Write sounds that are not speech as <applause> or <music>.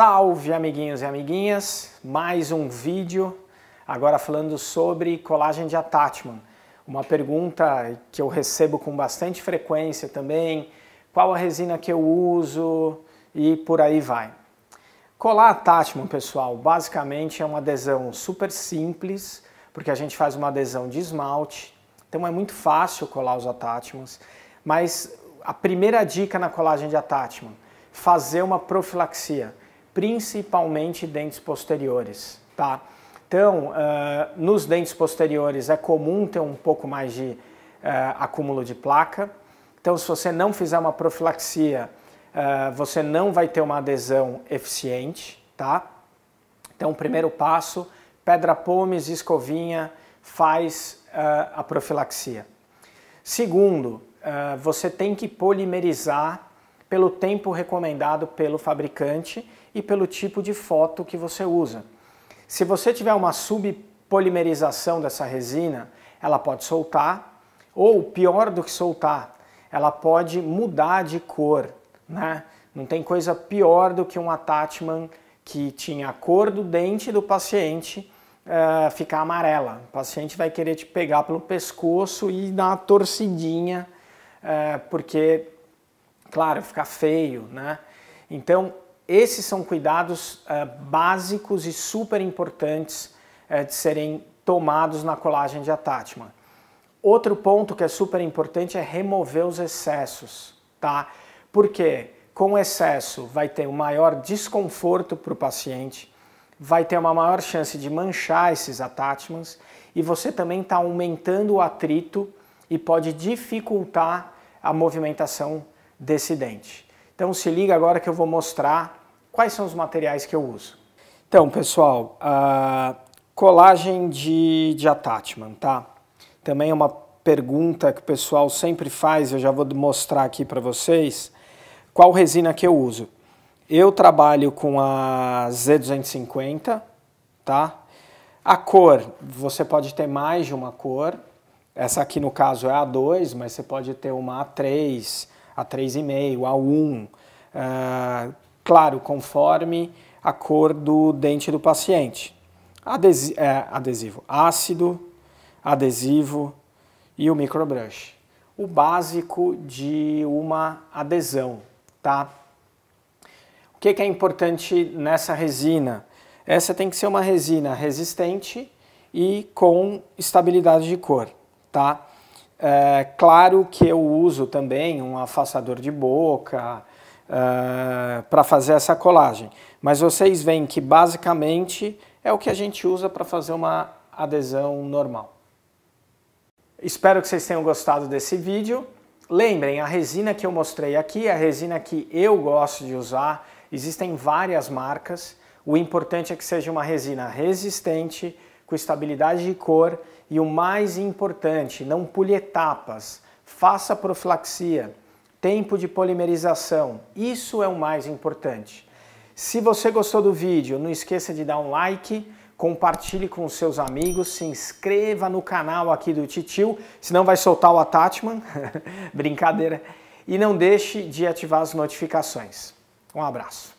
Salve amiguinhos e amiguinhas, mais um vídeo agora falando sobre colagem de attachment. Uma pergunta que eu recebo com bastante frequência também, qual a resina que eu uso e por aí vai. Colar attachment, pessoal, basicamente é uma adesão super simples, porque a gente faz uma adesão de esmalte, então é muito fácil colar os attachments, mas a primeira dica na colagem de attachment, fazer uma profilaxia principalmente dentes posteriores, tá? Então, uh, nos dentes posteriores é comum ter um pouco mais de uh, acúmulo de placa. Então, se você não fizer uma profilaxia, uh, você não vai ter uma adesão eficiente, tá? Então, primeiro passo, pedra pomes, escovinha, faz a profilaxia. Segundo, você tem que polimerizar pelo tempo recomendado pelo fabricante e pelo tipo de foto que você usa. Se você tiver uma subpolimerização dessa resina, ela pode soltar, ou pior do que soltar, ela pode mudar de cor, né? Não tem coisa pior do que um attachment que tinha a cor do dente do paciente uh, ficar amarela. O paciente vai querer te pegar pelo pescoço e dar uma torcidinha, uh, porque claro, ficar feio, né? Então, esses são cuidados eh, básicos e super importantes eh, de serem tomados na colagem de attachment. Outro ponto que é super importante é remover os excessos, tá? Porque com excesso vai ter um maior desconforto para o paciente, vai ter uma maior chance de manchar esses attachments e você também está aumentando o atrito e pode dificultar a movimentação desse dente. Então se liga agora que eu vou mostrar quais são os materiais que eu uso. Então pessoal, uh, colagem de, de attachment, tá? Também é uma pergunta que o pessoal sempre faz, eu já vou mostrar aqui para vocês qual resina que eu uso. Eu trabalho com a Z250, tá? A cor, você pode ter mais de uma cor. Essa aqui no caso é a A2, mas você pode ter uma A3, a 3,5, a 1, uh, ah, claro, conforme a cor do dente do paciente. Adesi é, adesivo ácido, adesivo e o microbrush. O básico de uma adesão, tá? O que, que é importante nessa resina? Essa tem que ser uma resina resistente e com estabilidade de cor, tá? É, claro que eu uso também um afastador de boca é, para fazer essa colagem, mas vocês veem que basicamente é o que a gente usa para fazer uma adesão normal. Espero que vocês tenham gostado desse vídeo. Lembrem, a resina que eu mostrei aqui é a resina que eu gosto de usar. Existem várias marcas. O importante é que seja uma resina resistente, com estabilidade de cor e o mais importante, não pule etapas, faça profilaxia, tempo de polimerização, isso é o mais importante. Se você gostou do vídeo, não esqueça de dar um like, compartilhe com seus amigos, se inscreva no canal aqui do Titio, senão vai soltar o attachment, <laughs> brincadeira, e não deixe de ativar as notificações. Um abraço.